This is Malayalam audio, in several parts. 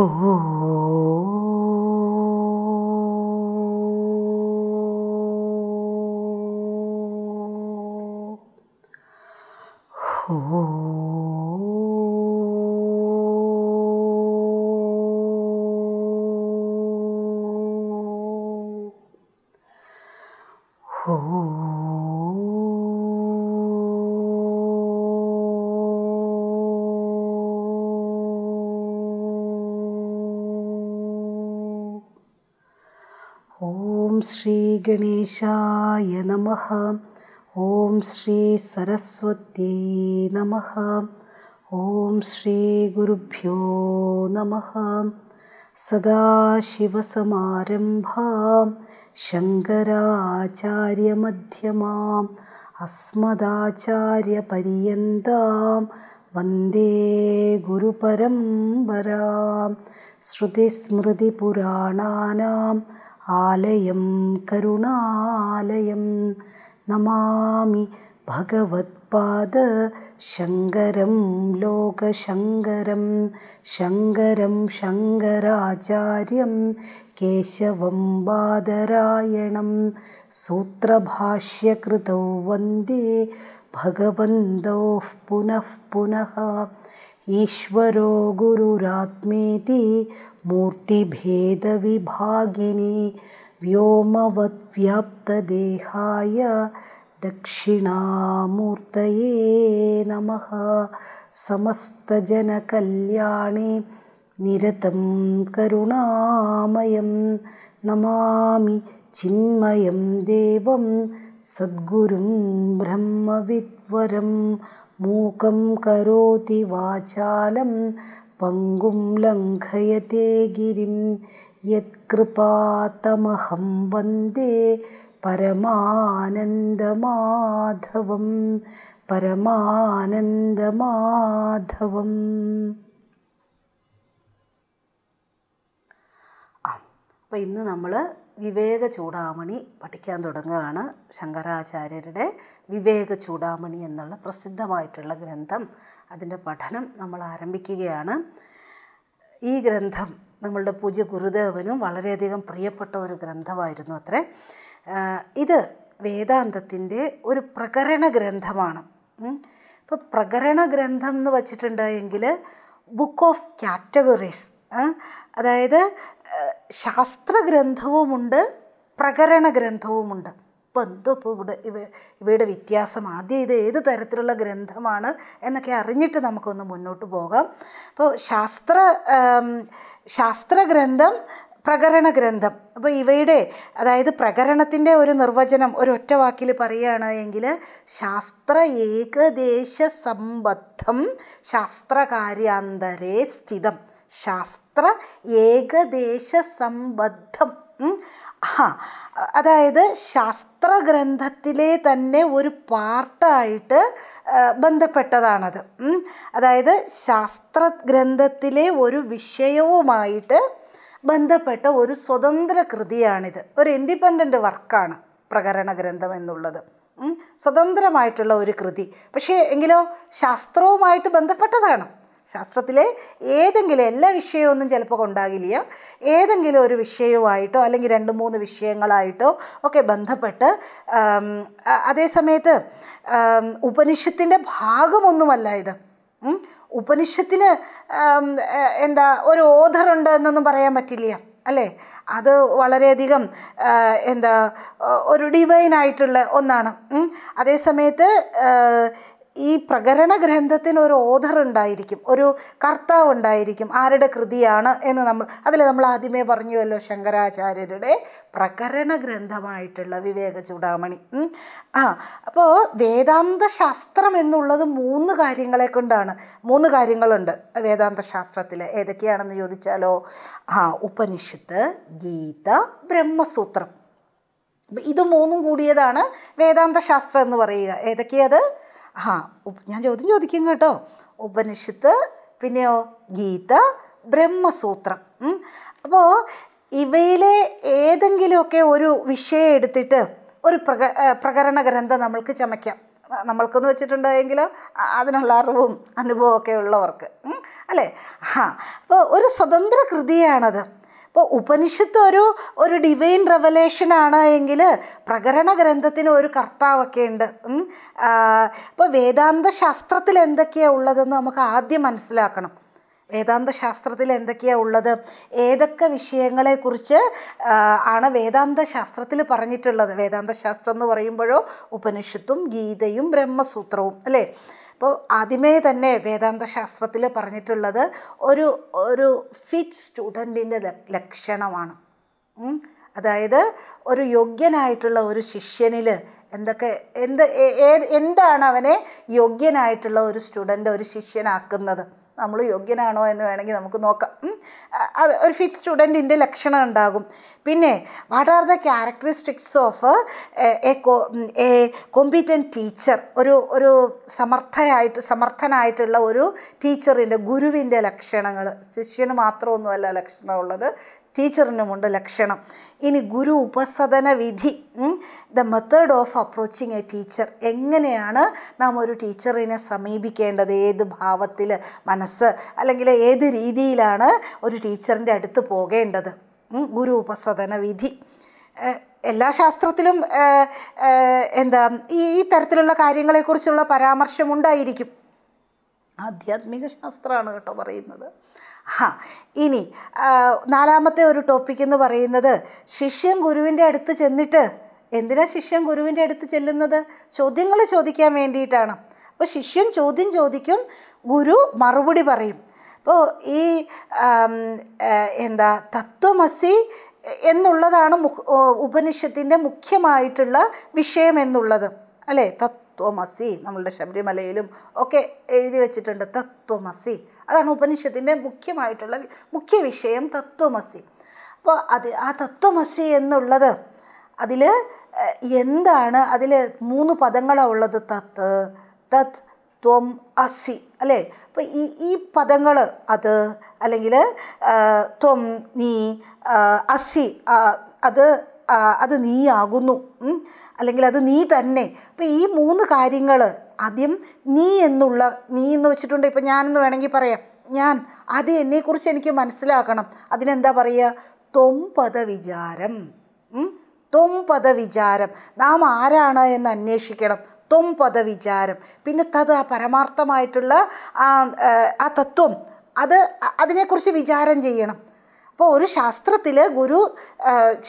Oh. ॐ श्रीगणेशाय नमः ॐ श्रीसरस्वत्यै नमः ॐ श्रीगुरुभ्यो नमः सदाशिवसमारम्भां शङ्कराचार्यमध्यमाम् अस्मदाचार्यपर्यन्तां वन्दे गुरुपरम्परां श्रुतिस्मृतिपुराणानां आलयं करुणालयं नमामि भगवत्पाद शङ्करं लोकशङ्करं शङ्करं शङ्कराचार्यं केशवं बादरायणं सूत्रभाष्यकृतौ वन्दे भगवन्तोः पुनः ईश्वरो गुरुरात्मेति मूर्तिभेदविभागिनि व्योमवद्व्याप्तदेहाय दक्षिणामूर्तये नमः समस्तजनकल्याणे निरतं करुणामयं नमामि चिन्मयं देवं सद्गुरुं ब्रह्मविद्वरं मूकं करोति वाचालं പങ്കും ലംഘയത്തെ ഗിരിം യത്കൃപാതമഹം വന്ദേ പരമാനന്ദമാധവം പരമാനന്ദമാധവം അപ്പം ഇന്ന് നമ്മൾ വിവേക ചൂടാമണി പഠിക്കാൻ തുടങ്ങുകയാണ് ശങ്കരാചാര്യരുടെ വിവേക ചൂടാമണി എന്നുള്ള പ്രസിദ്ധമായിട്ടുള്ള ഗ്രന്ഥം അതിൻ്റെ പഠനം നമ്മൾ ആരംഭിക്കുകയാണ് ഈ ഗ്രന്ഥം നമ്മളുടെ പൂജ്യ ഗുരുദേവനും വളരെയധികം പ്രിയപ്പെട്ട ഒരു ഗ്രന്ഥമായിരുന്നു അത്രേ ഇത് വേദാന്തത്തിൻ്റെ ഒരു പ്രകരണ ഗ്രന്ഥമാണ് ഇപ്പോൾ പ്രകരണ ഗ്രന്ഥം എന്ന് വച്ചിട്ടുണ്ടെങ്കിൽ ബുക്ക് ഓഫ് കാറ്റഗറീസ് അതായത് ശാസ്ത്രഗ്രന്ഥവുമുണ്ട് പ്രകരണ ഗ്രന്ഥവുമുണ്ട് അപ്പോൾ എന്തോ ഇപ്പോൾ ഇവിടെ ഇവ ഇവയുടെ വ്യത്യാസം ആദ്യം ഇത് ഏത് തരത്തിലുള്ള ഗ്രന്ഥമാണ് എന്നൊക്കെ അറിഞ്ഞിട്ട് നമുക്കൊന്ന് മുന്നോട്ട് പോകാം അപ്പോൾ ശാസ്ത്ര ശാസ്ത്രഗ്രന്ഥം പ്രകരണ ഗ്രന്ഥം അപ്പോൾ ഇവയുടെ അതായത് പ്രകരണത്തിൻ്റെ ഒരു നിർവചനം ഒരു ഒറ്റ വാക്കിൽ പറയുകയാണ് എങ്കിൽ ശാസ്ത്ര ഏകദേശ സംബദ്ധം ശാസ്ത്രകാര്യാന്തരേ സ്ഥിതം ശാസ്ത്ര ഏകദേശ സംബദ്ധം അതായത് ശാസ്ത്രഗ്രന്ഥത്തിലെ തന്നെ ഒരു പാർട്ടായിട്ട് ബന്ധപ്പെട്ടതാണത് അതായത് ശാസ്ത്രഗ്രന്ഥത്തിലെ ഒരു വിഷയവുമായിട്ട് ബന്ധപ്പെട്ട ഒരു സ്വതന്ത്ര കൃതിയാണിത് ഒരു ഇൻഡിപെൻഡൻ്റ് വർക്കാണ് പ്രകരണ ഗ്രന്ഥം എന്നുള്ളത് സ്വതന്ത്രമായിട്ടുള്ള ഒരു കൃതി പക്ഷേ എങ്കിലോ ശാസ്ത്രവുമായിട്ട് ബന്ധപ്പെട്ടതാണ് ശാസ്ത്രത്തിലെ ഏതെങ്കിലും എല്ലാ വിഷയവും ചിലപ്പോൾ ഉണ്ടാകില്ല ഏതെങ്കിലും ഒരു വിഷയവുമായിട്ടോ അല്ലെങ്കിൽ രണ്ട് മൂന്ന് വിഷയങ്ങളായിട്ടോ ഒക്കെ ബന്ധപ്പെട്ട് അതേസമയത്ത് ഉപനിഷത്തിൻ്റെ ഭാഗമൊന്നുമല്ല ഇത് ഉപനിഷത്തിന് എന്താ ഒരു ഓധറുണ്ട് എന്നൊന്നും പറയാൻ പറ്റില്ല അല്ലേ അത് വളരെയധികം എന്താ ഒരു ഡിവൈനായിട്ടുള്ള ഒന്നാണ് അതേസമയത്ത് ഈ പ്രകരണ ഗ്രന്ഥത്തിന് ഒരു ഓധർ ഉണ്ടായിരിക്കും ഒരു കർത്താവ് ഉണ്ടായിരിക്കും ആരുടെ കൃതിയാണ് എന്ന് നമ്മൾ അതിൽ നമ്മൾ ആദ്യമേ പറഞ്ഞുവല്ലോ ശങ്കരാചാര്യരുടെ പ്രകരണ ഗ്രന്ഥമായിട്ടുള്ള വിവേക ചൂടാമണി ആ അപ്പോൾ വേദാന്ത ശാസ്ത്രം എന്നുള്ളത് മൂന്ന് കാര്യങ്ങളെ കൊണ്ടാണ് മൂന്ന് കാര്യങ്ങളുണ്ട് വേദാന്ത ശാസ്ത്രത്തിൽ ഏതൊക്കെയാണെന്ന് ചോദിച്ചാലോ ആ ഉപനിഷത്ത് ഗീത ബ്രഹ്മസൂത്രം ഇത് മൂന്നും കൂടിയതാണ് വേദാന്ത ശാസ്ത്രം എന്ന് പറയുക ഏതൊക്കെയത് ആ ഞാൻ ചോദ്യം ചോദിക്കും കേട്ടോ ഉപനിഷത്ത് പിന്നെയോ ഗീത ബ്രഹ്മസൂത്രം അപ്പോൾ ഇവയിലെ ഏതെങ്കിലുമൊക്കെ ഒരു വിഷയം എടുത്തിട്ട് ഒരു പ്രക പ്രകരണ ഗ്രന്ഥം നമ്മൾക്ക് ചമയ്ക്കാം നമ്മൾക്കെന്ന് വെച്ചിട്ടുണ്ടെങ്കിൽ അതിനുള്ള അറിവും അനുഭവമൊക്കെ ഉള്ളവർക്ക് അല്ലേ ആ അപ്പോൾ ഒരു സ്വതന്ത്ര കൃതിയാണത് അപ്പോൾ ഉപനിഷത്ത് ഒരു ഒരു ഡിവൈൻ ആണ് എങ്കിൽ പ്രകരണ ഗ്രന്ഥത്തിന് ഒരു കർത്താവൊക്കെ ഉണ്ട് അപ്പോൾ വേദാന്ത ശാസ്ത്രത്തിൽ എന്തൊക്കെയാണ് ഉള്ളതെന്ന് നമുക്ക് ആദ്യം മനസ്സിലാക്കണം വേദാന്ത ശാസ്ത്രത്തിൽ എന്തൊക്കെയാണ് ഉള്ളത് ഏതൊക്കെ വിഷയങ്ങളെക്കുറിച്ച് ആണ് വേദാന്ത ശാസ്ത്രത്തിൽ പറഞ്ഞിട്ടുള്ളത് വേദാന്ത ശാസ്ത്രം എന്ന് പറയുമ്പോഴോ ഉപനിഷത്തും ഗീതയും ബ്രഹ്മസൂത്രവും അല്ലേ അപ്പോൾ ആദ്യമേ തന്നെ വേദാന്ത ശാസ്ത്രത്തിൽ പറഞ്ഞിട്ടുള്ളത് ഒരു ഒരു ഫിറ്റ് സ്റ്റുഡൻറ്റിൻ്റെ ലക്ഷണമാണ് അതായത് ഒരു യോഗ്യനായിട്ടുള്ള ഒരു ശിഷ്യനിൽ എന്തൊക്കെ എന്ത് എന്താണ് അവനെ യോഗ്യനായിട്ടുള്ള ഒരു സ്റ്റുഡൻ്റ് ഒരു ശിഷ്യനാക്കുന്നത് നമ്മൾ യോഗ്യനാണോ എന്ന് വേണമെങ്കിൽ നമുക്ക് നോക്കാം അത് ഒരു ഫിറ്റ് സ്റ്റുഡൻറ്റിൻ്റെ ലക്ഷണം ഉണ്ടാകും പിന്നെ what are the characteristics of a a competent teacher ഒരു ഒരു സമർത്ഥയായിട്ട് സമർത്ഥനായിട്ടുള്ള ഒരു ടീച്ചറിൻ്റെ ഗുരുവിൻ്റെ ലക്ഷണങ്ങൾ ശിഷ്യന് മാത്രമൊന്നുമല്ല ലക്ഷണമുള്ളത് ടീച്ചറിനുമുണ്ട് ലക്ഷണം ഇനി ഗുരു ഉപസദന വിധി the method of approaching a teacher എങ്ങനെയാണ് നാം ഒരു ടീച്ചറിനെ സമീപിക്കേണ്ടത് ഏത് ഭാവത്തിൽ മനസ്സ് അല്ലെങ്കിൽ ഏത് രീതിയിലാണ് ഒരു ടീച്ചറിൻ്റെ അടുത്ത് പോകേണ്ടത് ഗുരു ഉപസദന വിധി എല്ലാ ശാസ്ത്രത്തിലും എന്താ ഈ ഈ തരത്തിലുള്ള കാര്യങ്ങളെക്കുറിച്ചുള്ള പരാമർശമുണ്ടായിരിക്കും ആധ്യാത്മിക ശാസ്ത്രമാണ് കേട്ടോ പറയുന്നത് ഹാ ഇനി നാലാമത്തെ ഒരു ടോപ്പിക് എന്ന് പറയുന്നത് ശിഷ്യൻ ഗുരുവിൻ്റെ അടുത്ത് ചെന്നിട്ട് എന്തിനാ ശിഷ്യൻ ഗുരുവിൻ്റെ അടുത്ത് ചെല്ലുന്നത് ചോദ്യങ്ങൾ ചോദിക്കാൻ വേണ്ടിയിട്ടാണ് അപ്പോൾ ശിഷ്യൻ ചോദ്യം ചോദിക്കും ഗുരു മറുപടി പറയും അപ്പോൾ ഈ എന്താ തത്വമസി എന്നുള്ളതാണ് ഉപനിഷത്തിൻ്റെ മുഖ്യമായിട്ടുള്ള വിഷയം എന്നുള്ളത് അല്ലേ തത്വമസി നമ്മളുടെ ശബരിമലയിലും ഒക്കെ എഴുതി വച്ചിട്ടുണ്ട് തത്വമസി അതാണ് ഉപനിഷത്തിൻ്റെ മുഖ്യമായിട്ടുള്ള മുഖ്യ വിഷയം തത്വമസി അപ്പോൾ അത് ആ തത്വമസി എന്നുള്ളത് അതിൽ എന്താണ് അതിൽ മൂന്ന് പദങ്ങളാണ് ഉള്ളത് തത്ത് തത് ത്വം അസി അല്ലേ അപ്പോൾ ഈ ഈ പദങ്ങൾ അത് അല്ലെങ്കിൽ ത്വം നീ അസി അത് അത് നീയാകുന്നു അല്ലെങ്കിൽ അത് നീ തന്നെ അപ്പോൾ ഈ മൂന്ന് കാര്യങ്ങൾ ആദ്യം നീ എന്നുള്ള നീ എന്ന് വെച്ചിട്ടുണ്ട് ഇപ്പം ഞാനെന്ന് വേണമെങ്കിൽ പറയാം ഞാൻ അത് എന്നെക്കുറിച്ച് എനിക്ക് മനസ്സിലാക്കണം അതിനെന്താ പറയുക തൊമ്പത വിചാരം തൊമ്പത വിചാരം നാം ആരാണ് എന്ന് അന്വേഷിക്കണം തൊമ്പത വിചാരം പിന്നെ തത് ആ പരമാർത്ഥമായിട്ടുള്ള ആ ആ തത്വം അത് അതിനെക്കുറിച്ച് വിചാരം ചെയ്യണം അപ്പോൾ ഒരു ശാസ്ത്രത്തിൽ ഗുരു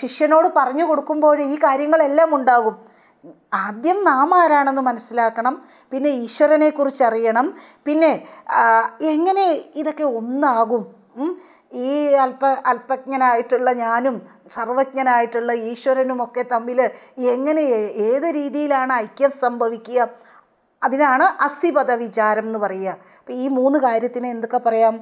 ശിഷ്യനോട് പറഞ്ഞു കൊടുക്കുമ്പോൾ ഈ കാര്യങ്ങളെല്ലാം ഉണ്ടാകും ആദ്യം നാം ആരാണെന്ന് മനസ്സിലാക്കണം പിന്നെ ഈശ്വരനെക്കുറിച്ച് അറിയണം പിന്നെ എങ്ങനെ ഇതൊക്കെ ഒന്നാകും ഈ അല്പ അല്പജ്ഞനായിട്ടുള്ള ഞാനും സർവജ്ഞനായിട്ടുള്ള ഒക്കെ തമ്മിൽ എങ്ങനെ ഏത് രീതിയിലാണ് ഐക്യം സംഭവിക്കുക അതിനാണ് അസ്ഥിപദ വിചാരം എന്ന് പറയുക അപ്പം ഈ മൂന്ന് കാര്യത്തിന് എന്തൊക്കെ പറയാം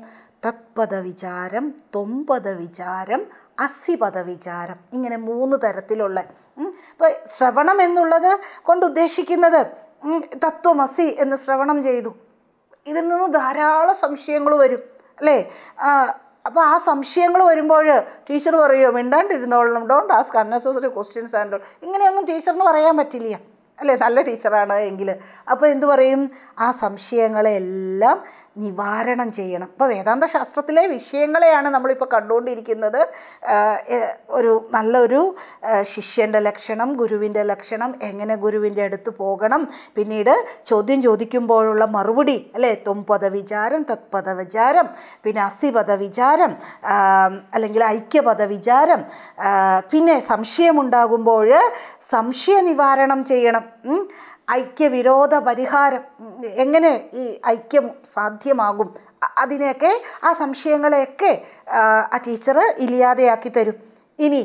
തത്പദ വിചാരം തൊമ്പത വിചാരം അസിപത വിചാരം ഇങ്ങനെ മൂന്ന് തരത്തിലുള്ള ഇപ്പോൾ ശ്രവണം എന്നുള്ളത് കൊണ്ട് ഉദ്ദേശിക്കുന്നത് തത്വമസി എന്ന് ശ്രവണം ചെയ്തു ഇതിൽ നിന്ന് ധാരാളം സംശയങ്ങൾ വരും അല്ലേ അപ്പോൾ ആ സംശയങ്ങൾ വരുമ്പോൾ ടീച്ചർ പറയുമോ മിണ്ടാണ്ടിരുന്നോളണം don't ask unnecessary questions and ഇങ്ങനെയൊന്നും ടീച്ചറിന് പറയാൻ പറ്റില്ല അല്ലേ നല്ല ടീച്ചറാണ് എങ്കിൽ അപ്പോൾ എന്തു പറയും ആ സംശയങ്ങളെല്ലാം നിവാരണം ചെയ്യണം ഇപ്പോൾ വേദാന്ത ശാസ്ത്രത്തിലെ വിഷയങ്ങളെയാണ് നമ്മളിപ്പോൾ കണ്ടുകൊണ്ടിരിക്കുന്നത് ഒരു നല്ലൊരു ശിഷ്യൻ്റെ ലക്ഷണം ഗുരുവിൻ്റെ ലക്ഷണം എങ്ങനെ ഗുരുവിൻ്റെ അടുത്ത് പോകണം പിന്നീട് ചോദ്യം ചോദിക്കുമ്പോഴുള്ള മറുപടി അല്ലേ തൊമ്പത വിചാരം തത്പദ വിചാരം പിന്നെ അസിപദ വിചാരം അല്ലെങ്കിൽ ഐക്യപദ വിചാരം പിന്നെ സംശയമുണ്ടാകുമ്പോൾ സംശയ നിവാരണം ചെയ്യണം ഐക്യവിരോധ പരിഹാരം എങ്ങനെ ഈ ഐക്യം സാധ്യമാകും അതിനെയൊക്കെ ആ സംശയങ്ങളെയൊക്കെ ആ ടീച്ചർ ഇല്ലാതെയാക്കി തരും ഇനി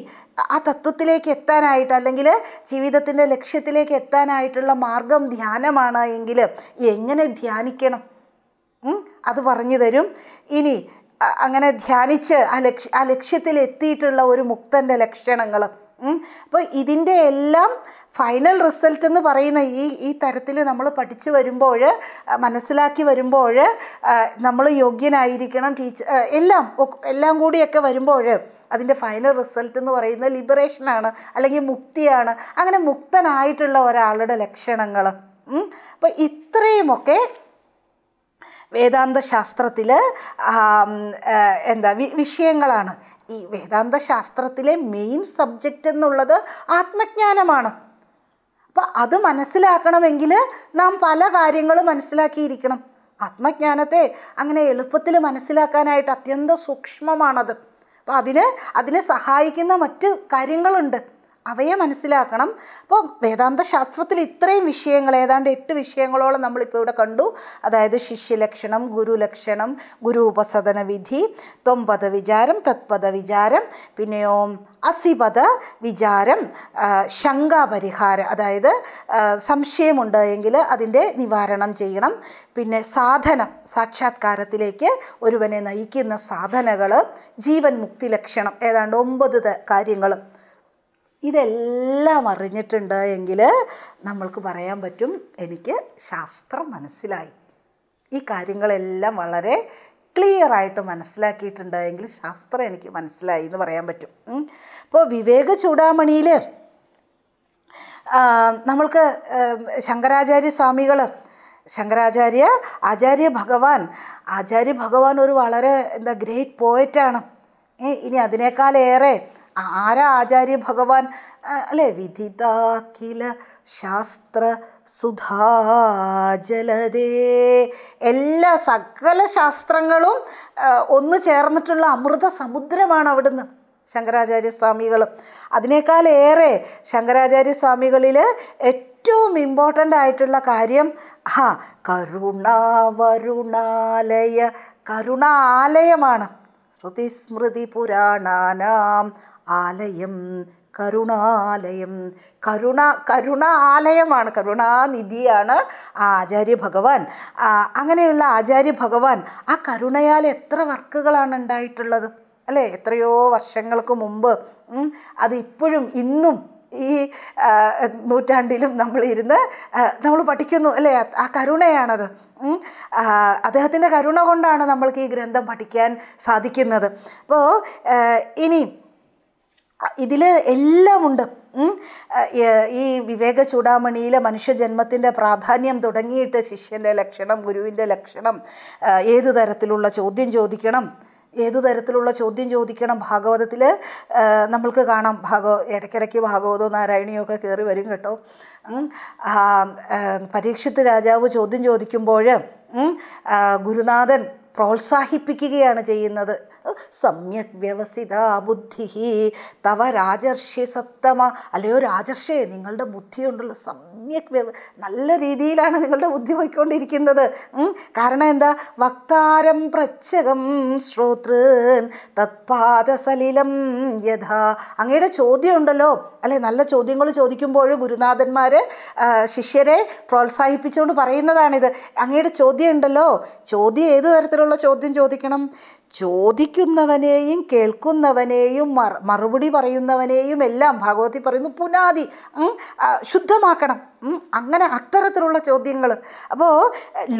ആ തത്വത്തിലേക്ക് എത്താനായിട്ട് അല്ലെങ്കിൽ ജീവിതത്തിൻ്റെ ലക്ഷ്യത്തിലേക്ക് എത്താനായിട്ടുള്ള മാർഗം ധ്യാനമാണ് എങ്കിൽ എങ്ങനെ ധ്യാനിക്കണം അത് പറഞ്ഞു തരും ഇനി അങ്ങനെ ധ്യാനിച്ച് ആ ലക്ഷ്യ ആ ലക്ഷ്യത്തിൽ എത്തിയിട്ടുള്ള ഒരു മുക്തൻ്റെ ലക്ഷണങ്ങൾ അപ്പോൾ ഇതിൻ്റെ എല്ലാം ഫൈനൽ റിസൾട്ട് എന്ന് പറയുന്ന ഈ ഈ തരത്തിൽ നമ്മൾ പഠിച്ചു വരുമ്പോൾ മനസ്സിലാക്കി വരുമ്പോൾ നമ്മൾ യോഗ്യനായിരിക്കണം ടീച്ചർ എല്ലാം എല്ലാം കൂടിയൊക്കെ വരുമ്പോൾ അതിൻ്റെ ഫൈനൽ റിസൾട്ട് എന്ന് പറയുന്നത് ലിബറേഷനാണ് അല്ലെങ്കിൽ മുക്തിയാണ് അങ്ങനെ മുക്തനായിട്ടുള്ള ഒരാളുടെ ലക്ഷണങ്ങൾ അപ്പോൾ ഇത്രയുമൊക്കെ വേദാന്ത ശാസ്ത്രത്തിൽ എന്താ വിഷയങ്ങളാണ് ഈ വേദാന്ത ശാസ്ത്രത്തിലെ മെയിൻ സബ്ജക്റ്റ് എന്നുള്ളത് ആത്മജ്ഞാനമാണ് അപ്പോൾ അത് മനസ്സിലാക്കണമെങ്കിൽ നാം പല കാര്യങ്ങളും മനസ്സിലാക്കിയിരിക്കണം ആത്മജ്ഞാനത്തെ അങ്ങനെ എളുപ്പത്തിൽ മനസ്സിലാക്കാനായിട്ട് അത്യന്തം സൂക്ഷ്മമാണത് അപ്പോൾ അതിന് അതിനെ സഹായിക്കുന്ന മറ്റ് കാര്യങ്ങളുണ്ട് അവയെ മനസ്സിലാക്കണം അപ്പോൾ വേദാന്ത ശാസ്ത്രത്തിൽ ഇത്രയും വിഷയങ്ങൾ ഏതാണ്ട് എട്ട് വിഷയങ്ങളോളം നമ്മളിപ്പോൾ ഇവിടെ കണ്ടു അതായത് ശിഷ്യലക്ഷണം ഗുരുലക്ഷണം ഗുരു ഉപസദന വിധി ത്വംപദ വിചാരം തത്പദ വിചാരം പിന്നെയോ അസിപദ വിചാരം ശങ്കാപരിഹാരം അതായത് സംശയമുണ്ട് എങ്കിൽ അതിൻ്റെ നിവാരണം ചെയ്യണം പിന്നെ സാധനം സാക്ഷാത്കാരത്തിലേക്ക് ഒരുവനെ നയിക്കുന്ന സാധനകൾ ജീവൻ മുക്തി ലക്ഷണം ഏതാണ്ട് ഒമ്പത് കാര്യങ്ങളും ഇതെല്ലാം അറിഞ്ഞിട്ടുണ്ട് എങ്കിൽ നമ്മൾക്ക് പറയാൻ പറ്റും എനിക്ക് ശാസ്ത്രം മനസ്സിലായി ഈ കാര്യങ്ങളെല്ലാം വളരെ ക്ലിയർ ആയിട്ട് മനസ്സിലാക്കിയിട്ടുണ്ട് എങ്കിൽ ശാസ്ത്രം എനിക്ക് മനസ്സിലായി എന്ന് പറയാൻ പറ്റും ഇപ്പോൾ വിവേക ചൂടാമണിയിൽ നമ്മൾക്ക് ശങ്കരാചാര്യ സ്വാമികൾ ശങ്കരാചാര്യ ആചാര്യ ഭഗവാൻ ആചാര്യ ഭഗവാൻ ഒരു വളരെ എന്താ ഗ്രേറ്റ് പോയറ്റാണ് ഇനി അതിനേക്കാളേറെ ആരാ ആചാര്യ ഭഗവാൻ അല്ലേ വിധിതാക്കില ശാസ്ത്ര സുധാജലതേ എല്ലാ സകല ശാസ്ത്രങ്ങളും ഒന്ന് ചേർന്നിട്ടുള്ള അമൃത സമുദ്രമാണ് അവിടുന്ന് ശങ്കരാചാര്യസ്വാമികളും അതിനേക്കാളേറെ ശങ്കരാചാര്യസ്വാമികളിൽ ഏറ്റവും ഇമ്പോർട്ടൻ്റ് ആയിട്ടുള്ള കാര്യം ആ കരുണാവരുണാലയ കരുണാലയമാണ് ശ്രുതിസ്മൃതി പുരാണാനാം ആലയം കരുണാലയം കരുണ കരുണ ആലയമാണ് കരുണാനിധിയാണ് ആചാര്യ ഭഗവാൻ അങ്ങനെയുള്ള ആചാര്യ ഭഗവാൻ ആ കരുണയാൽ എത്ര വർക്കുകളാണ് ഉണ്ടായിട്ടുള്ളത് അല്ലേ എത്രയോ വർഷങ്ങൾക്ക് മുമ്പ് അത് ഇപ്പോഴും ഇന്നും ഈ നൂറ്റാണ്ടിലും നമ്മളിരുന്ന് നമ്മൾ പഠിക്കുന്നു അല്ലേ ആ കരുണയാണത് അദ്ദേഹത്തിൻ്റെ കരുണ കൊണ്ടാണ് നമ്മൾക്ക് ഈ ഗ്രന്ഥം പഠിക്കാൻ സാധിക്കുന്നത് അപ്പോൾ ഇനി ഇതിൽ എല്ലാമുണ്ട് ഈ വിവേക ചൂടാമണിയിലെ മനുഷ്യജന്മത്തിൻ്റെ പ്രാധാന്യം തുടങ്ങിയിട്ട് ശിഷ്യൻ്റെ ലക്ഷണം ഗുരുവിൻ്റെ ലക്ഷണം ഏത് തരത്തിലുള്ള ചോദ്യം ചോദിക്കണം ഏതു തരത്തിലുള്ള ചോദ്യം ചോദിക്കണം ഭാഗവതത്തിൽ നമ്മൾക്ക് കാണാം ഭാഗവ ഇടയ്ക്കിടയ്ക്ക് ഭാഗവതോ നാരായണിയോ ഒക്കെ കയറി വരും കേട്ടോ പരീക്ഷത്ത് രാജാവ് ചോദ്യം ചോദിക്കുമ്പോൾ ഗുരുനാഥൻ പ്രോത്സാഹിപ്പിക്കുകയാണ് ചെയ്യുന്നത് സമ്യക് വ്യവസിത ബുദ്ധി തവ രാജർഷി സത്തമ അല്ലയോ രാജർഷിയെ നിങ്ങളുടെ ബുദ്ധി കൊണ്ടുള്ള സമ്യക് വ്യവ നല്ല രീതിയിലാണ് നിങ്ങളുടെ ബുദ്ധി പോയിക്കൊണ്ടിരിക്കുന്നത് കാരണം എന്താ വക്താരം പ്രച്ഛകം ശ്രോതൃൻ തത്പാദസലിലം യഥാ അങ്ങയുടെ ചോദ്യം ഉണ്ടല്ലോ അല്ലെ നല്ല ചോദ്യങ്ങൾ ചോദിക്കുമ്പോൾ ഗുരുനാഥന്മാർ ശിഷ്യരെ പ്രോത്സാഹിപ്പിച്ചുകൊണ്ട് പറയുന്നതാണിത് അങ്ങയുടെ ചോദ്യം ഉണ്ടല്ലോ ചോദ്യം ഏത് തരത്തിലുള്ള ചോദ്യം ചോദിക്കണം ചോദിക്കുന്നവനെയും കേൾക്കുന്നവനെയും മറുപടി പറയുന്നവനെയും എല്ലാം ഭാഗവതി പറയുന്നു പുനാതി ശുദ്ധമാക്കണം അങ്ങനെ അത്തരത്തിലുള്ള ചോദ്യങ്ങൾ അപ്പോൾ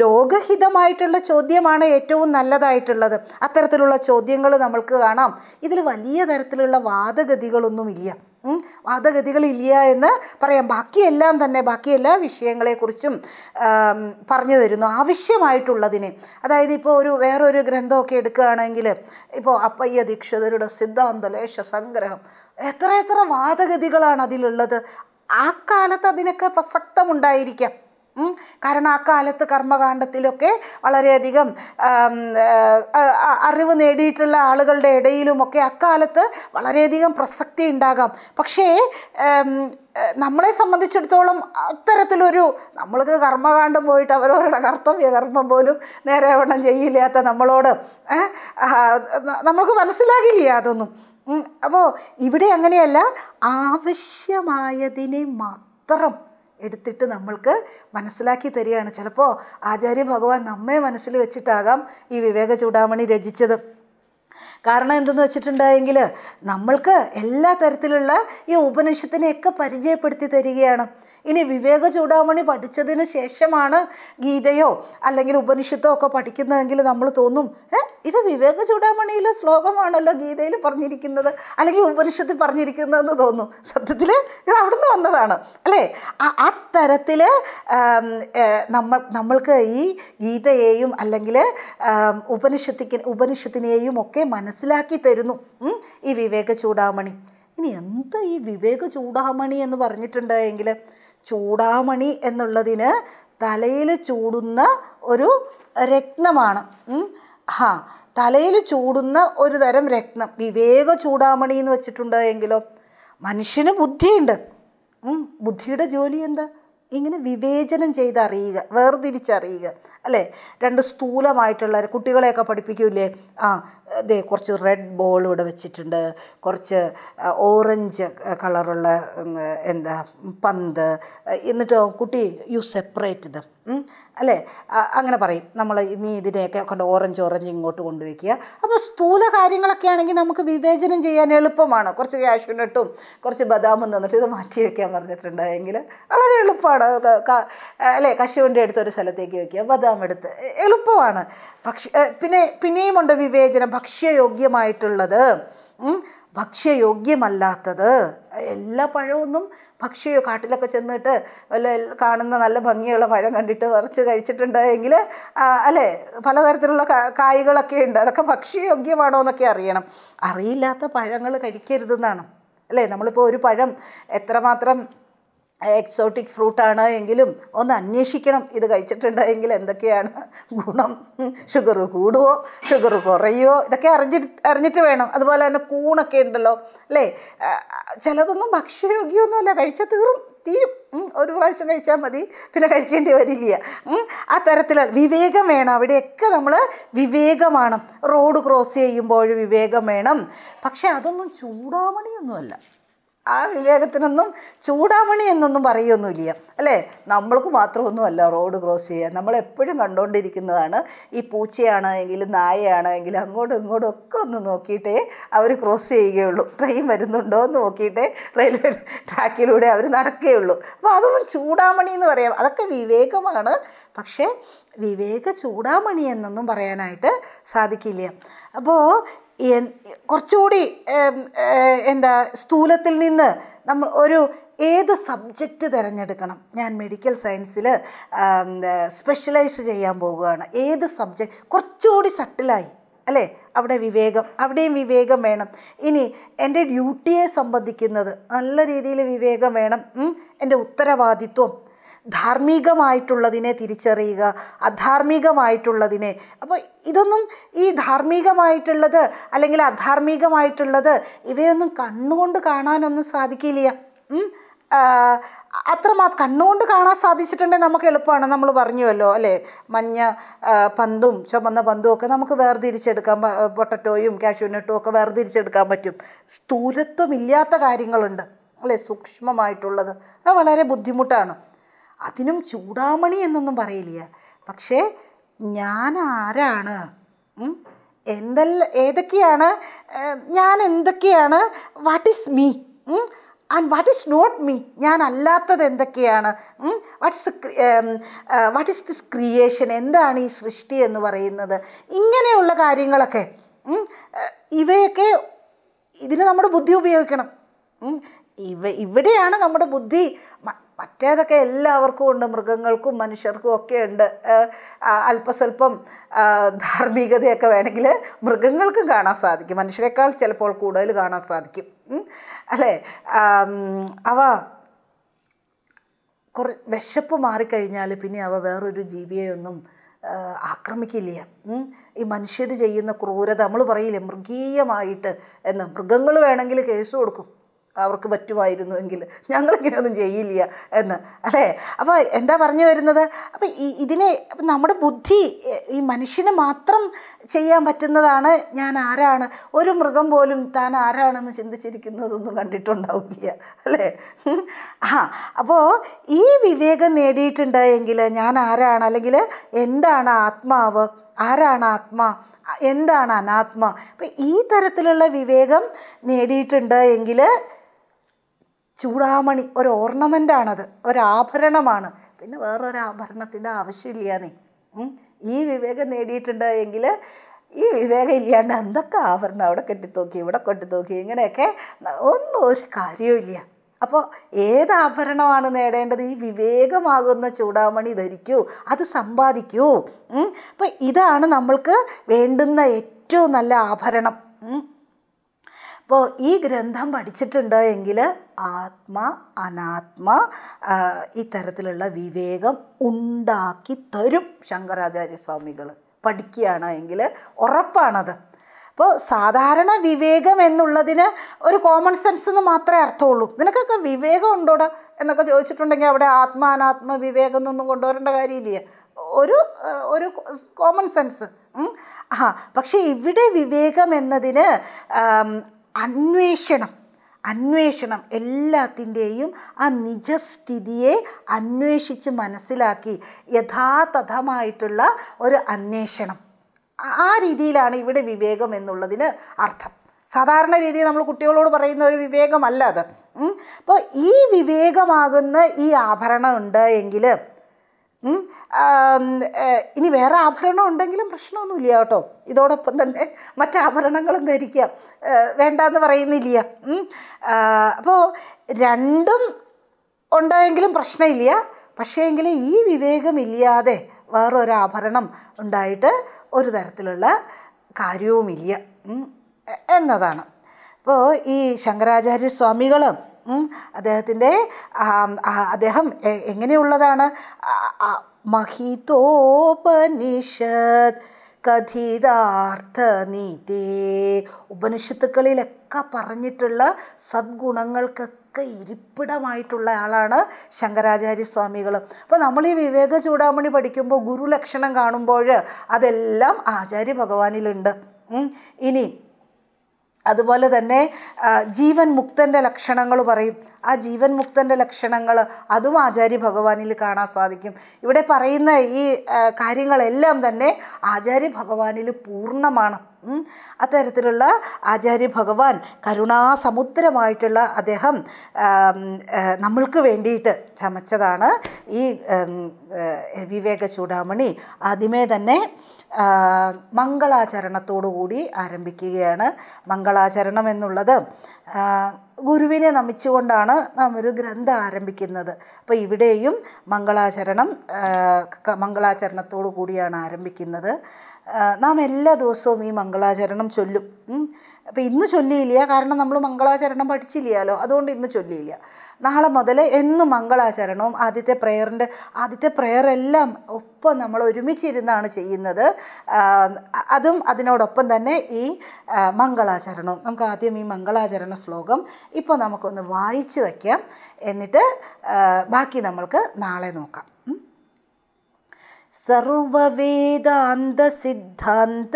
ലോകഹിതമായിട്ടുള്ള ചോദ്യമാണ് ഏറ്റവും നല്ലതായിട്ടുള്ളത് അത്തരത്തിലുള്ള ചോദ്യങ്ങൾ നമ്മൾക്ക് കാണാം ഇതിൽ വലിയ തരത്തിലുള്ള വാദഗതികളൊന്നുമില്ല വാദഗതികളില്ല എന്ന് പറയാം ബാക്കിയെല്ലാം തന്നെ ബാക്കി എല്ലാ വിഷയങ്ങളെക്കുറിച്ചും പറഞ്ഞു തരുന്നു ആവശ്യമായിട്ടുള്ളതിനെ അതായത് ഇപ്പോൾ ഒരു വേറൊരു ഗ്രന്ഥമൊക്കെ എടുക്കുകയാണെങ്കിൽ ഇപ്പോൾ അപ്പയ്യ ദീക്ഷിതരുടെ ലേശ സംഗ്രഹം എത്ര എത്ര വാദഗതികളാണ് അതിലുള്ളത് ആ കാലത്ത് അതിനൊക്കെ പ്രസക്തമുണ്ടായിരിക്കാം കാരണം ആ കാലത്ത് കർമ്മകാണ്ഡത്തിലൊക്കെ വളരെയധികം അറിവ് നേടിയിട്ടുള്ള ആളുകളുടെ ഇടയിലുമൊക്കെ അക്കാലത്ത് വളരെയധികം പ്രസക്തി ഉണ്ടാകാം പക്ഷേ നമ്മളെ സംബന്ധിച്ചിടത്തോളം അത്തരത്തിലൊരു നമ്മൾക്ക് കർമ്മകാണ്ഡം പോയിട്ട് അവരവരുടെ കർത്തവ്യ കർമ്മം പോലും നേരെ വണ്ണം ചെയ്യില്ലാത്ത നമ്മളോട് നമ്മൾക്ക് മനസ്സിലാകില്ല അതൊന്നും അപ്പോൾ ഇവിടെ അങ്ങനെയല്ല ആവശ്യമായതിനെ മാത്രം എടുത്തിട്ട് നമ്മൾക്ക് മനസ്സിലാക്കി തരികയാണ് ചിലപ്പോൾ ആചാര്യ ഭഗവാൻ നമ്മെ മനസ്സിൽ വെച്ചിട്ടാകാം ഈ വിവേക ചൂടാമണി രചിച്ചത് കാരണം എന്തെന്ന് വെച്ചിട്ടുണ്ടായെങ്കിൽ നമ്മൾക്ക് എല്ലാ തരത്തിലുള്ള ഈ ഉപനിഷത്തിനെയൊക്കെ പരിചയപ്പെടുത്തി തരികയാണ് ഇനി വിവേക ചൂടാമണി പഠിച്ചതിന് ശേഷമാണ് ഗീതയോ അല്ലെങ്കിൽ ഉപനിഷത്തോ ഒക്കെ പഠിക്കുന്നതെങ്കിൽ നമ്മൾ തോന്നും ഏ ഇത് വിവേക ചൂടാമണിയിലെ ശ്ലോകമാണല്ലോ ഗീതയിൽ പറഞ്ഞിരിക്കുന്നത് അല്ലെങ്കിൽ ഉപനിഷത്തിൽ പറഞ്ഞിരിക്കുന്നതെന്ന് തോന്നും സത്യത്തിൽ ഇത് അവിടുന്ന് വന്നതാണ് അല്ലേ അത്തരത്തിൽ നമ്മൾ നമ്മൾക്ക് ഈ ഗീതയെയും അല്ലെങ്കിൽ ഉപനിഷത്തിക്ക് ഉപനിഷത്തിനെയും ഒക്കെ മനസ്സിലാക്കി തരുന്നു ഈ വിവേക ചൂടാമണി ഇനി എന്താ ഈ വിവേക ചൂടാമണി എന്ന് പറഞ്ഞിട്ടുണ്ടെങ്കിൽ ചൂടാമണി എന്നുള്ളതിന് തലയിൽ ചൂടുന്ന ഒരു രത്നമാണ് ഹാ തലയിൽ ചൂടുന്ന ഒരു തരം രത്നം വിവേക ചൂടാമണി എന്ന് വെച്ചിട്ടുണ്ട് എങ്കിലോ മനുഷ്യന് ബുദ്ധിയുണ്ട് ബുദ്ധിയുടെ ജോലി എന്താ ഇങ്ങനെ വിവേചനം ചെയ്തറിയുക വേർതിരിച്ചറിയുക അല്ലേ രണ്ട് സ്ഥൂലമായിട്ടുള്ള കുട്ടികളെയൊക്കെ പഠിപ്പിക്കൂലേ ആ ദേ കുറച്ച് റെഡ് ബോൾ ഇവിടെ വെച്ചിട്ടുണ്ട് കുറച്ച് ഓറഞ്ച് കളറുള്ള എന്താ പന്ത് എന്നിട്ട് കുട്ടി യു സെപ്പറേറ്റ് ദം അല്ലേ അങ്ങനെ പറയും നമ്മൾ ഇനി ഇതിനെയൊക്കെ കൊണ്ട് ഓറഞ്ച് ഓറഞ്ച് ഇങ്ങോട്ട് കൊണ്ടുവയ്ക്കുക അപ്പോൾ സ്ഥൂല കാര്യങ്ങളൊക്കെ ആണെങ്കിൽ നമുക്ക് വിവേചനം ചെയ്യാൻ എളുപ്പമാണ് കുറച്ച് കാഷ്യൂനട്ടും കുറച്ച് ബദാമും തന്നിട്ട് ഇത് മാറ്റി വയ്ക്കാൻ പറഞ്ഞിട്ടുണ്ടായെങ്കിൽ വളരെ എളുപ്പമാണ് അല്ലേ കശുവിൻ്റെ അടുത്തൊരു സ്ഥലത്തേക്ക് വയ്ക്കുക ബദാം എടുത്ത് എളുപ്പമാണ് ഭക്ഷ്യ പിന്നെ പിന്നെയുമുണ്ട് വിവേചനം ഭക്ഷ്യയോഗ്യമായിട്ടുള്ളത് ഭക്ഷ്യയോഗ്യമല്ലാത്തത് എല്ലാ പഴമൊന്നും പക്ഷിയോ കാട്ടിലൊക്കെ ചെന്നിട്ട് വല്ല കാണുന്ന നല്ല ഭംഗിയുള്ള പഴം കണ്ടിട്ട് വറച്ച് കഴിച്ചിട്ടുണ്ടെങ്കിൽ അല്ലേ പലതരത്തിലുള്ള കായ്കളൊക്കെ ഉണ്ട് അതൊക്കെ ഭക്ഷ്യയോഗ്യമാണോ എന്നൊക്കെ അറിയണം അറിയില്ലാത്ത പഴങ്ങൾ കഴിക്കരുതെന്നാണ് അല്ലേ നമ്മളിപ്പോൾ ഒരു പഴം എത്രമാത്രം എക്സോട്ടിക് ഫ്രൂട്ടാണ് എങ്കിലും ഒന്ന് അന്വേഷിക്കണം ഇത് കഴിച്ചിട്ടുണ്ടെങ്കിൽ എന്തൊക്കെയാണ് ഗുണം ഷുഗർ കൂടുവോ ഷുഗർ കുറയുമോ ഇതൊക്കെ അറിഞ്ഞി അറിഞ്ഞിട്ട് വേണം അതുപോലെ തന്നെ കൂണൊക്കെ ഉണ്ടല്ലോ അല്ലേ ചിലതൊന്നും ഭക്ഷ്യയോഗ്യമൊന്നുമല്ല കഴിച്ചാൽ തീറും തീരും ഒരു പ്രാവശ്യം കഴിച്ചാൽ മതി പിന്നെ കഴിക്കേണ്ടി വരില്ല ആ തരത്തിൽ വിവേകം വേണം അവിടെയൊക്കെ നമ്മൾ വിവേകമാണ് റോഡ് ക്രോസ് ചെയ്യുമ്പോൾ വിവേകം വേണം പക്ഷേ അതൊന്നും ചൂടാമണിയൊന്നുമല്ല ആ വിവേകത്തിനൊന്നും ചൂടാമണി എന്നൊന്നും പറയുകയൊന്നുമില്ല അല്ലേ നമ്മൾക്ക് മാത്രമൊന്നുമല്ല റോഡ് ക്രോസ് ചെയ്യാൻ നമ്മളെപ്പോഴും കണ്ടുകൊണ്ടിരിക്കുന്നതാണ് ഈ പൂച്ചയാണെങ്കിലും നായയാണെങ്കിലും അങ്ങോട്ടും ഇങ്ങോട്ടും ഒക്കെ ഒന്ന് നോക്കിയിട്ടേ അവർ ക്രോസ് ചെയ്യുകയുള്ളൂ ട്രെയിൻ വരുന്നുണ്ടോ എന്ന് നോക്കിയിട്ടേ റെയിൽവേ ട്രാക്കിലൂടെ അവർ നടക്കുകയുള്ളൂ അപ്പോൾ അതൊന്നും ചൂടാമണി എന്ന് പറയാം അതൊക്കെ വിവേകമാണ് പക്ഷേ വിവേക ചൂടാമണി എന്നൊന്നും പറയാനായിട്ട് സാധിക്കില്ല അപ്പോൾ കുറച്ചുകൂടി എന്താ സ്ഥൂലത്തിൽ നിന്ന് നമ്മൾ ഒരു ഏത് സബ്ജക്റ്റ് തിരഞ്ഞെടുക്കണം ഞാൻ മെഡിക്കൽ സയൻസിൽ സ്പെഷ്യലൈസ് ചെയ്യാൻ പോവുകയാണ് ഏത് സബ്ജക്റ്റ് കുറച്ചുകൂടി സട്ടിലായി അല്ലേ അവിടെ വിവേകം അവിടെയും വിവേകം വേണം ഇനി എൻ്റെ ഡ്യൂട്ടിയെ സംബന്ധിക്കുന്നത് നല്ല രീതിയിൽ വിവേകം വേണം എൻ്റെ ഉത്തരവാദിത്വം ധാർമ്മികമായിട്ടുള്ളതിനെ തിരിച്ചറിയുക അധാർമികമായിട്ടുള്ളതിനെ അപ്പോൾ ഇതൊന്നും ഈ ധാർമ്മികമായിട്ടുള്ളത് അല്ലെങ്കിൽ അധാർമികമായിട്ടുള്ളത് ഇവയൊന്നും കണ്ണുകൊണ്ട് കാണാനൊന്നും സാധിക്കില്ല അത്രമാത്രം കണ്ണുകൊണ്ട് കാണാൻ സാധിച്ചിട്ടുണ്ടെങ്കിൽ നമുക്ക് എളുപ്പമാണ് നമ്മൾ പറഞ്ഞുവല്ലോ അല്ലേ മഞ്ഞ പന്തും ചുമന്ന പന്തും ഒക്കെ നമുക്ക് വേർതിരിച്ചെടുക്കാൻ പൊട്ടറ്റോയും കാഷ്യൂനട്ടും ഒക്കെ വേർതിരിച്ചെടുക്കാൻ പറ്റും സ്ഥൂലത്വമില്ലാത്ത കാര്യങ്ങളുണ്ട് അല്ലേ സൂക്ഷ്മമായിട്ടുള്ളത് അത് വളരെ ബുദ്ധിമുട്ടാണ് അതിനും ചൂടാമണി എന്നൊന്നും പറയില്ല പക്ഷേ ഞാൻ ആരാണ് എന്തല്ല ഏതൊക്കെയാണ് ഞാൻ എന്തൊക്കെയാണ് what is me and what is not me ഞാൻ അല്ലാത്തത് എന്തൊക്കെയാണ് what's what is this creation എന്താണ് ഈ സൃഷ്ടി എന്ന് പറയുന്നത് ഇങ്ങനെയുള്ള കാര്യങ്ങളൊക്കെ ഇവയൊക്കെ ഇതിന് നമ്മുടെ ബുദ്ധി ഉപയോഗിക്കണം ഇവ ഇവിടെയാണ് നമ്മുടെ ബുദ്ധി മറ്റേതൊക്കെ എല്ലാവർക്കും ഉണ്ട് മൃഗങ്ങൾക്കും മനുഷ്യർക്കും ഒക്കെ ഉണ്ട് അല്പസ്വല്പം ധാർമ്മികതയൊക്കെ വേണമെങ്കിൽ മൃഗങ്ങൾക്കും കാണാൻ സാധിക്കും മനുഷ്യരെക്കാൾ ചിലപ്പോൾ കൂടുതൽ കാണാൻ സാധിക്കും അല്ലേ അവ കുറ വിശപ്പ് മാറിക്കഴിഞ്ഞാൽ പിന്നെ അവ വേറൊരു ജീവിയെയൊന്നും ആക്രമിക്കില്ല ഈ മനുഷ്യർ ചെയ്യുന്ന ക്രൂരത നമ്മൾ പറയില്ലേ മൃഗീയമായിട്ട് എന്ന് മൃഗങ്ങൾ വേണമെങ്കിൽ കേസ് കൊടുക്കും അവർക്ക് പറ്റുമായിരുന്നുവെങ്കിൽ ഞങ്ങളിങ്ങനെയൊന്നും ചെയ്യില്ല എന്ന് അല്ലേ അപ്പോൾ എന്താ പറഞ്ഞു വരുന്നത് അപ്പോൾ ഈ ഇതിനെ നമ്മുടെ ബുദ്ധി ഈ മനുഷ്യന് മാത്രം ചെയ്യാൻ പറ്റുന്നതാണ് ഞാൻ ആരാണ് ഒരു മൃഗം പോലും താൻ ആരാണെന്ന് ചിന്തിച്ചിരിക്കുന്നതൊന്നും കണ്ടിട്ടുണ്ടാവില്ല അല്ലേ ആ അപ്പോൾ ഈ വിവേകം നേടിയിട്ടുണ്ട് എങ്കിൽ ഞാൻ ആരാണ് അല്ലെങ്കിൽ എന്താണ് ആത്മാവ് ആരാണ് ആത്മ എന്താണ് അനാത്മ അപ്പം ഈ തരത്തിലുള്ള വിവേകം നേടിയിട്ടുണ്ട് എങ്കിൽ ചൂടാമണി ഒരു ഓർണമെൻ്റാണത് ഒരാഭരണമാണ് പിന്നെ വേറൊരാഭരണത്തിൻ്റെ ആവശ്യമില്ലാന്നേ ഈ വിവേകം നേടിയിട്ടുണ്ട് എങ്കിൽ ഈ വിവേകം ഇല്ലാണ്ട് എന്തൊക്കെ ആഭരണം അവിടെ കെട്ടിത്തോക്കി ഇവിടെ കെട്ടിത്തോക്കി ഇങ്ങനെയൊക്കെ ഒന്നും ഒരു ഇല്ല അപ്പോൾ ഏത് ആഭരണമാണ് നേടേണ്ടത് ഈ വിവേകമാകുന്ന ചൂടാമണി ധരിക്കൂ അത് സമ്പാദിക്കൂ അപ്പം ഇതാണ് നമ്മൾക്ക് വേണ്ടുന്ന ഏറ്റവും നല്ല ആഭരണം അപ്പോൾ ഈ ഗ്രന്ഥം പഠിച്ചിട്ടുണ്ട് എങ്കിൽ ആത്മ അനാത്മ ഇത്തരത്തിലുള്ള വിവേകം ഉണ്ടാക്കി തരും ശങ്കരാചാര്യ സ്വാമികൾ പഠിക്കുകയാണ് എങ്കിൽ ഉറപ്പാണത് അപ്പോൾ സാധാരണ വിവേകം എന്നുള്ളതിന് ഒരു കോമൺ സെൻസ് എന്ന് മാത്രമേ അർത്ഥമുള്ളൂ നിനക്കൊക്കെ വിവേകം ഉണ്ടോടാ എന്നൊക്കെ ചോദിച്ചിട്ടുണ്ടെങ്കിൽ അവിടെ ആത്മ അനാത്മ വിവേകം എന്നൊന്നും കൊണ്ടുവരേണ്ട കാര്യമില്ലേ ഒരു ഒരു കോമൺ സെൻസ് ആ പക്ഷേ ഇവിടെ വിവേകം എന്നതിന് അന്വേഷണം അന്വേഷണം എല്ലാത്തിൻ്റെയും ആ നിജസ്ഥിതിയെ അന്വേഷിച്ച് മനസ്സിലാക്കി യഥാതഥമായിട്ടുള്ള ഒരു അന്വേഷണം ആ രീതിയിലാണ് ഇവിടെ വിവേകം എന്നുള്ളതിന് അർത്ഥം സാധാരണ രീതിയിൽ നമ്മൾ കുട്ടികളോട് പറയുന്ന ഒരു വിവേകമല്ല അത് അപ്പോൾ ഈ വിവേകമാകുന്ന ഈ ആഭരണം ഉണ്ട് എങ്കിൽ ഇനി വേറെ ആഭരണം ഉണ്ടെങ്കിലും പ്രശ്നമൊന്നുമില്ല കേട്ടോ ഇതോടൊപ്പം തന്നെ മറ്റാഭരണങ്ങളും ആഭരണങ്ങളും ധരിക്കാം വേണ്ടെന്ന് പറയുന്നില്ല അപ്പോൾ രണ്ടും ഉണ്ടെങ്കിലും പ്രശ്നമില്ല പക്ഷേ എങ്കിൽ ഈ വിവേകമില്ലാതെ വേറൊരാഭരണം ഉണ്ടായിട്ട് ഒരു തരത്തിലുള്ള കാര്യവുമില്ല എന്നതാണ് അപ്പോൾ ഈ ശങ്കരാചാര്യ സ്വാമികളും അദ്ദേഹത്തിൻ്റെ അദ്ദേഹം എങ്ങനെയുള്ളതാണ് മഹിതോപനിഷത് നീതേ ഉപനിഷത്തുക്കളിലൊക്കെ പറഞ്ഞിട്ടുള്ള സദ്ഗുണങ്ങൾക്കൊക്കെ ഇരിപ്പിടമായിട്ടുള്ള ആളാണ് ശങ്കരാചാര്യ സ്വാമികൾ അപ്പോൾ നമ്മൾ ഈ വിവേക ചൂടാമണി പഠിക്കുമ്പോൾ ഗുരുലക്ഷണം കാണുമ്പോൾ അതെല്ലാം ആചാര്യ ഭഗവാനിലുണ്ട് ഇനി അതുപോലെ തന്നെ ജീവൻ മുക്തൻ്റെ ലക്ഷണങ്ങൾ പറയും ആ ജീവൻ മുക്തൻ്റെ ലക്ഷണങ്ങൾ അതും ആചാര്യ ഭഗവാനിൽ കാണാൻ സാധിക്കും ഇവിടെ പറയുന്ന ഈ കാര്യങ്ങളെല്ലാം തന്നെ ആചാര്യ ഭഗവാനിൽ പൂർണ്ണമാണ് അത്തരത്തിലുള്ള ആചാര്യ ഭഗവാൻ കരുണാസമുദ്രമായിട്ടുള്ള അദ്ദേഹം നമ്മൾക്ക് വേണ്ടിയിട്ട് ചമച്ചതാണ് ഈ വിവേക ചൂടാമണി ആദ്യമേ തന്നെ മംഗളാചരണത്തോടു കൂടി ആരംഭിക്കുകയാണ് മംഗളാചരണം എന്നുള്ളത് ഗുരുവിനെ നമിച്ചുകൊണ്ടാണ് നാം ഒരു ഗ്രന്ഥം ആരംഭിക്കുന്നത് അപ്പോൾ ഇവിടെയും മംഗളാചരണം മംഗളാചരണത്തോടു കൂടിയാണ് ആരംഭിക്കുന്നത് നാം എല്ലാ ദിവസവും ഈ മംഗളാചരണം ചൊല്ലും അപ്പോൾ ഇന്ന് ചൊല്ലിയില്ല കാരണം നമ്മൾ മംഗളാചരണം പഠിച്ചില്ലല്ലോ അതുകൊണ്ട് ഇന്ന് ചൊല്ലിയില്ല നാളെ മുതൽ എന്നും മംഗളാചരണവും ആദ്യത്തെ പ്രയറിൻ്റെ ആദ്യത്തെ പ്രയറെല്ലാം ഒപ്പം നമ്മൾ ഒരുമിച്ചിരുന്നാണ് ചെയ്യുന്നത് അതും അതിനോടൊപ്പം തന്നെ ഈ മംഗളാചരണവും നമുക്ക് ആദ്യം ഈ മംഗളാചരണ ശ്ലോകം ഇപ്പോൾ നമുക്കൊന്ന് വായിച്ചു വയ്ക്കാം എന്നിട്ട് ബാക്കി നമ്മൾക്ക് നാളെ നോക്കാം സർവവേദാന്ത സിദ്ധാന്ത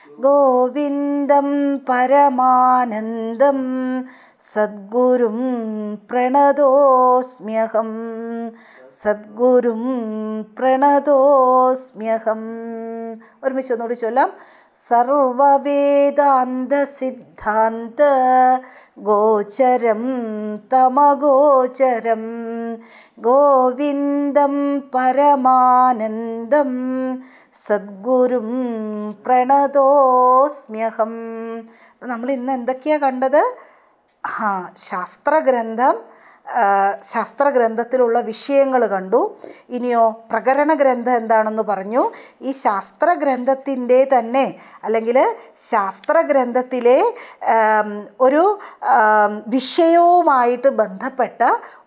ഗോവിന്ദം പരമാനന്ദം സദ്ഗുരും പ്രണതോസ്മ്യഹം സദ്ഗുരും പ്രണതോസ്മ്യഹം ഒരുമിച്ച് ഒന്നുകൂടി ചൊല്ലാം സിദ്ധാന്ത ഗോചരം തമഗോചരം ഗോവിന്ദം പരമാനന്ദം സദ്ഗുരും പ്രണതോസ്മ്യഹം നമ്മൾ ഇന്ന് എന്തൊക്കെയാണ് കണ്ടത് ആ ശാസ്ത്രഗ്രന്ഥം ശാസ്ത്രഗ്രന്ഥത്തിലുള്ള വിഷയങ്ങൾ കണ്ടു ഇനിയോ പ്രകരണ ഗ്രന്ഥം എന്താണെന്ന് പറഞ്ഞു ഈ ശാസ്ത്രഗ്രന്ഥത്തിൻ്റെ തന്നെ അല്ലെങ്കിൽ ശാസ്ത്രഗ്രന്ഥത്തിലെ ഒരു വിഷയവുമായിട്ട് ബന്ധപ്പെട്ട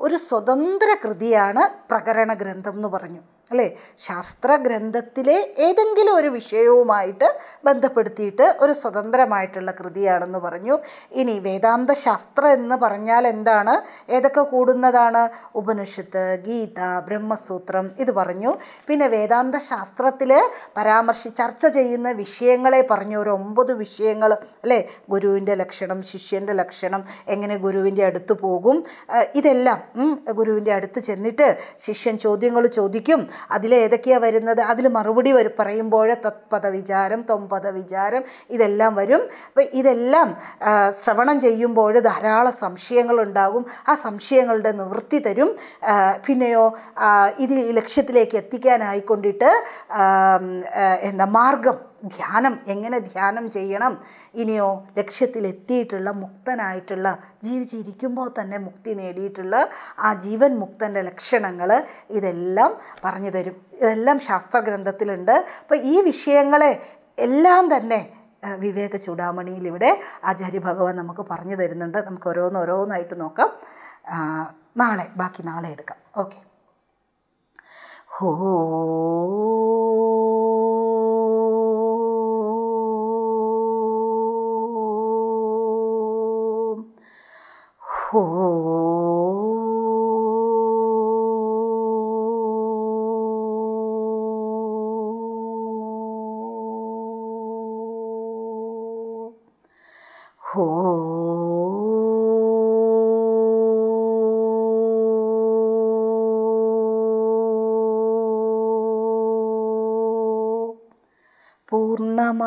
ഒരു സ്വതന്ത്ര കൃതിയാണ് പ്രകരണ ഗ്രന്ഥം എന്ന് പറഞ്ഞു അല്ലേ ശാസ്ത്രഗ്രന്ഥത്തിലെ ഏതെങ്കിലും ഒരു വിഷയവുമായിട്ട് ബന്ധപ്പെടുത്തിയിട്ട് ഒരു സ്വതന്ത്രമായിട്ടുള്ള കൃതിയാണെന്ന് പറഞ്ഞു ഇനി വേദാന്ത ശാസ്ത്രം എന്ന് പറഞ്ഞാൽ എന്താണ് ഏതൊക്കെ കൂടുന്നതാണ് ഉപനിഷത്ത് ഗീത ബ്രഹ്മസൂത്രം ഇത് പറഞ്ഞു പിന്നെ വേദാന്ത ശാസ്ത്രത്തിൽ പരാമർശി ചർച്ച ചെയ്യുന്ന വിഷയങ്ങളെ പറഞ്ഞു ഒരു ഒമ്പത് വിഷയങ്ങൾ അല്ലേ ഗുരുവിൻ്റെ ലക്ഷണം ശിഷ്യൻ്റെ ലക്ഷണം എങ്ങനെ ഗുരുവിൻ്റെ അടുത്ത് പോകും ഇതെല്ലാം ഗുരുവിൻ്റെ അടുത്ത് ചെന്നിട്ട് ശിഷ്യൻ ചോദ്യങ്ങൾ ചോദിക്കും അതിലേതൊക്കെയാണ് വരുന്നത് അതിൽ മറുപടി വരും പറയുമ്പോൾ തത്പദ വിചാരം തൊമ്പത വിചാരം ഇതെല്ലാം വരും അപ്പം ഇതെല്ലാം ശ്രവണം ചെയ്യുമ്പോൾ ധാരാളം സംശയങ്ങളുണ്ടാകും ആ സംശയങ്ങളുടെ നിവൃത്തി തരും പിന്നെയോ ഇത് ലക്ഷ്യത്തിലേക്ക് എത്തിക്കാനായിക്കൊണ്ടിട്ട് എന്താ മാർഗം ധ്യാനം എങ്ങനെ ധ്യാനം ചെയ്യണം ഇനിയോ ലക്ഷ്യത്തിലെത്തിയിട്ടുള്ള മുക്തനായിട്ടുള്ള ജീവിച്ചിരിക്കുമ്പോൾ തന്നെ മുക്തി നേടിയിട്ടുള്ള ആ ജീവൻ മുക്തൻ്റെ ലക്ഷണങ്ങൾ ഇതെല്ലാം പറഞ്ഞു തരും ഇതെല്ലാം ശാസ്ത്രഗ്രന്ഥത്തിലുണ്ട് അപ്പോൾ ഈ വിഷയങ്ങളെ എല്ലാം തന്നെ വിവേക ചൂടാമണിയിൽ ഇവിടെ ആചാര്യ ഭഗവാൻ നമുക്ക് പറഞ്ഞു തരുന്നുണ്ട് നമുക്ക് ഓരോന്ന് ഓരോന്നായിട്ട് നോക്കാം നാളെ ബാക്കി നാളെ എടുക്കാം ഓക്കെ ഹോ khổ